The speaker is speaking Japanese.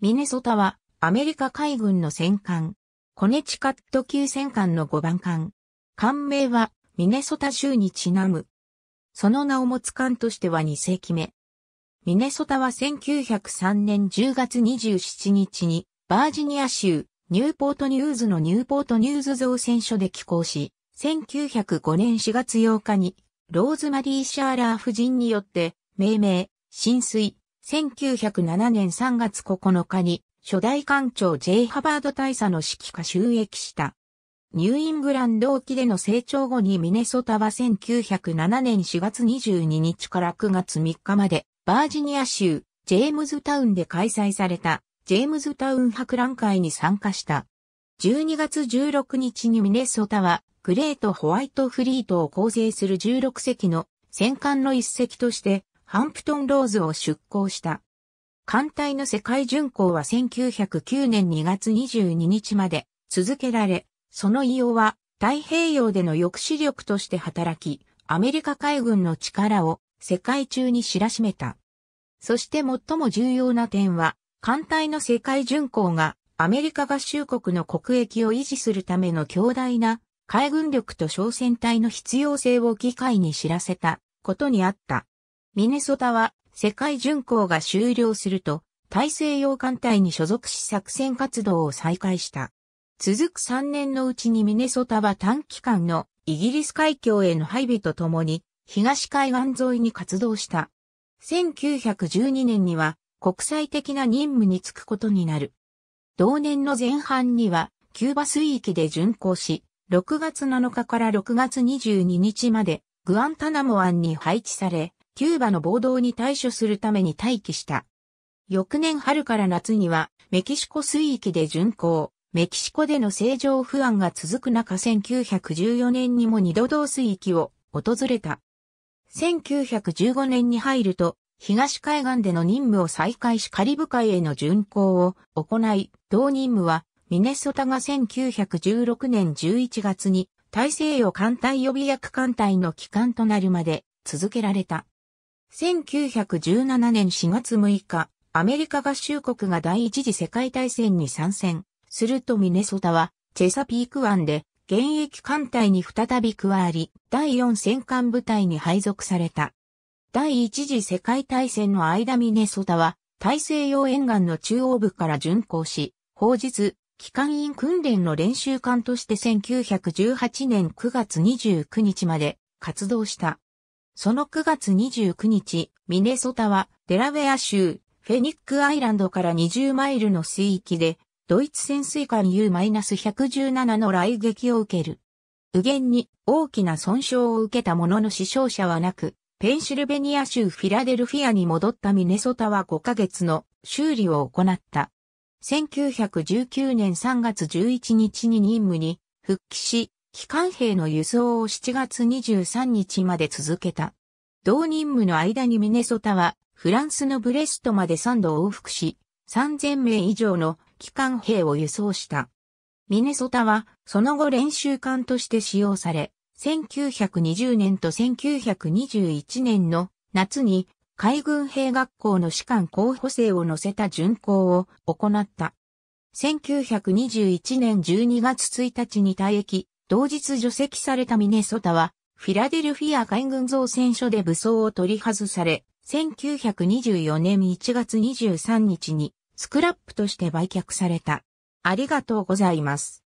ミネソタはアメリカ海軍の戦艦。コネチカット級戦艦の5番艦。艦名はミネソタ州にちなむ。その名を持つ艦としては2世紀目。ミネソタは1903年10月27日にバージニア州ニューポートニューズのニューポートニューズ造船所で寄港し、1905年4月8日にローズマリー・シャーラー夫人によって命名、浸水、1907年3月9日に初代艦長 J. ハバード大佐の指揮下収益した。ニューイングランド沖での成長後にミネソタは1907年4月22日から9月3日までバージニア州ジェームズタウンで開催されたジェームズタウン博覧会に参加した。12月16日にミネソタはグレートホワイトフリートを構成する16隻の戦艦の一隻としてハンプトンローズを出港した。艦隊の世界巡航は1909年2月22日まで続けられ、その異様は太平洋での抑止力として働き、アメリカ海軍の力を世界中に知らしめた。そして最も重要な点は、艦隊の世界巡航がアメリカ合衆国の国益を維持するための強大な海軍力と商船隊の必要性を議会に知らせたことにあった。ミネソタは世界巡航が終了すると大西洋艦隊に所属し作戦活動を再開した。続く3年のうちにミネソタは短期間のイギリス海峡への配備とともに東海岸沿いに活動した。1912年には国際的な任務に就くことになる。同年の前半にはキューバ水域で巡航し、6月7日から6月22日までグアンタナモ湾に配置され、キューバの暴動に対処するために待機した。翌年春から夏には、メキシコ水域で巡航、メキシコでの正常不安が続く中1914年にも二度同水域を訪れた。1915年に入ると、東海岸での任務を再開しカリブ海への巡航を行い、同任務はミネソタが1916年11月に大西洋艦隊予備役艦隊の機関となるまで続けられた。1917年4月6日、アメリカ合衆国が第一次世界大戦に参戦。するとミネソタは、チェサピーク湾で、現役艦隊に再び加わり、第4戦艦部隊に配属された。第一次世界大戦の間ミネソタは、大西洋沿岸の中央部から巡航し、法日、機関員訓練の練習艦として1918年9月29日まで活動した。その9月29日、ミネソタはデラウェア州フェニックアイランドから20マイルの水域で、ドイツ潜水艦 U-117 の雷撃を受ける。右舷に大きな損傷を受けたものの死傷者はなく、ペンシルベニア州フィラデルフィアに戻ったミネソタは5ヶ月の修理を行った。1919年3月11日に任務に復帰し、機関兵の輸送を7月23日まで続けた。同任務の間にミネソタは、フランスのブレストまで3度往復し、3000名以上の機関兵を輸送した。ミネソタは、その後練習艦として使用され、1920年と1921年の夏に海軍兵学校の士官候補生を乗せた巡航を行った。1921年12月1日に退役、同日除籍されたミネソタは、フィラデルフィア海軍造船所で武装を取り外され、1924年1月23日にスクラップとして売却された。ありがとうございます。